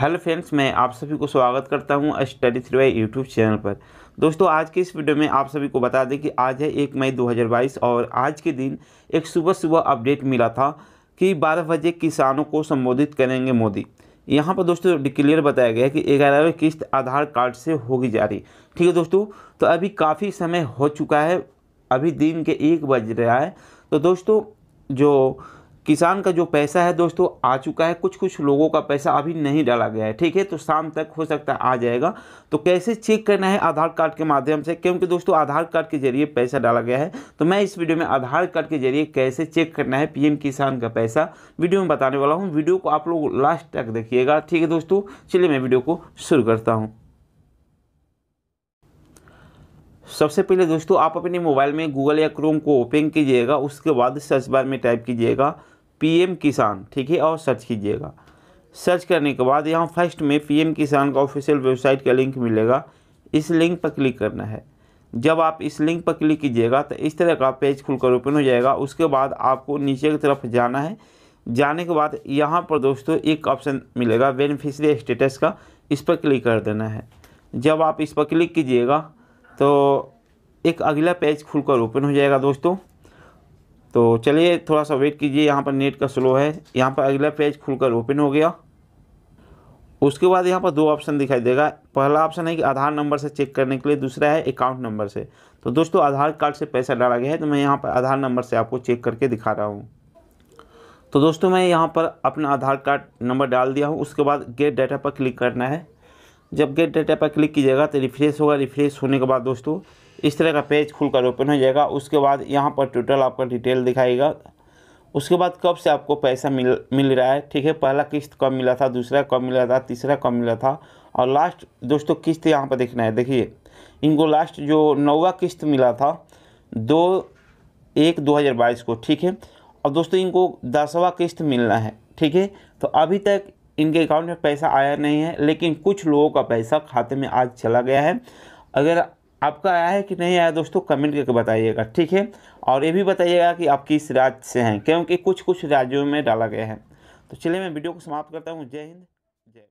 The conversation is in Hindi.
हेलो फ्रेंड्स मैं आप सभी को स्वागत करता हूं study three Y YouTube channel पर दोस्तों आज के इस वीडियो में आप सभी को बता दें कि आज है एक मई 2022 और आज के दिन एक सुबह सुबह अपडेट मिला था कि 12 बजे किसानों को संबोधित करेंगे मोदी यहाँ पर दोस्तों क्लियर बताया गया कि ग्यारहवीं किस्त आधार कार्ड से होगी जारी ठीक है दोस्तों तो अभी काफ़ी समय हो चुका है अभी दिन के एक बज रहा है तो दोस्तों जो किसान का जो पैसा है दोस्तों आ चुका है कुछ कुछ लोगों का पैसा अभी नहीं डाला गया है ठीक है तो शाम तक हो सकता है आ जाएगा तो कैसे चेक करना है आधार कार्ड के माध्यम से क्योंकि दोस्तों आधार कार्ड के जरिए पैसा डाला गया है तो मैं इस वीडियो में आधार कार्ड के जरिए कैसे चेक करना है पीएम किसान का पैसा वीडियो में बताने वाला हूँ वीडियो को आप लोग लास्ट तक देखिएगा ठीक है दोस्तों चलिए मैं वीडियो को शुरू करता हूँ सबसे पहले दोस्तों आप अपने मोबाइल में गूगल या क्रोम को ओपन कीजिएगा उसके बाद सर्च बार में टाइप कीजिएगा पीएम किसान ठीक है और सर्च कीजिएगा सर्च करने के बाद यहाँ फर्स्ट में पीएम किसान का ऑफिशियल वेबसाइट का लिंक मिलेगा इस लिंक पर क्लिक करना है जब आप इस लिंक पर क्लिक कीजिएगा तो इस तरह का पेज खुलकर ओपन हो जाएगा उसके बाद आपको नीचे की तरफ जाना है जाने के बाद यहाँ पर दोस्तों एक ऑप्शन मिलेगा बेनिफिशरी स्टेटस का इस पर क्लिक कर देना है जब आप इस पर क्लिक कीजिएगा तो एक अगला पेज खुलकर ओपन हो जाएगा दोस्तों तो चलिए थोड़ा सा वेट कीजिए यहाँ पर नेट का स्लो है यहाँ पर अगला पेज खुलकर ओपन हो गया उसके बाद यहाँ पर दो ऑप्शन दिखाई देगा पहला ऑप्शन है कि आधार नंबर से चेक करने के लिए दूसरा है अकाउंट नंबर से तो दोस्तों आधार कार्ड से पैसा डाला गया है तो मैं यहाँ पर आधार नंबर से आपको चेक करके दिखा रहा हूँ तो दोस्तों मैं यहाँ पर अपना आधार कार्ड नंबर डाल दिया हूँ उसके बाद गेट डाटा पर क्लिक करना है जब गेट डाटा पर क्लिक कीजिएगा तो रिफ्रेश होगा रिफ्रेश होने के बाद दोस्तों इस तरह का पेज खुलकर ओपन हो जाएगा उसके बाद यहाँ पर टोटल आपका डिटेल दिखाएगा उसके बाद कब से आपको पैसा मिल मिल रहा है ठीक है पहला किस्त कब मिला था दूसरा कब मिला था तीसरा कब मिला था और लास्ट दोस्तों किस्त यहाँ पर देखना है देखिए इनको लास्ट जो नौवा किस्त मिला था दो एक दो हज़ार बाईस को ठीक है और दोस्तों इनको दसवा किस्त मिलना है ठीक है तो अभी तक इनके अकाउंट में पैसा आया नहीं है लेकिन कुछ लोगों का पैसा खाते में आज चला गया है अगर आपका आया है कि नहीं आया दोस्तों कमेंट करके बताइएगा ठीक है और ये भी बताइएगा कि आप किस राज्य से हैं क्योंकि कुछ कुछ राज्यों में डाला गया है तो चलिए मैं वीडियो को समाप्त करता हूँ जय हिंद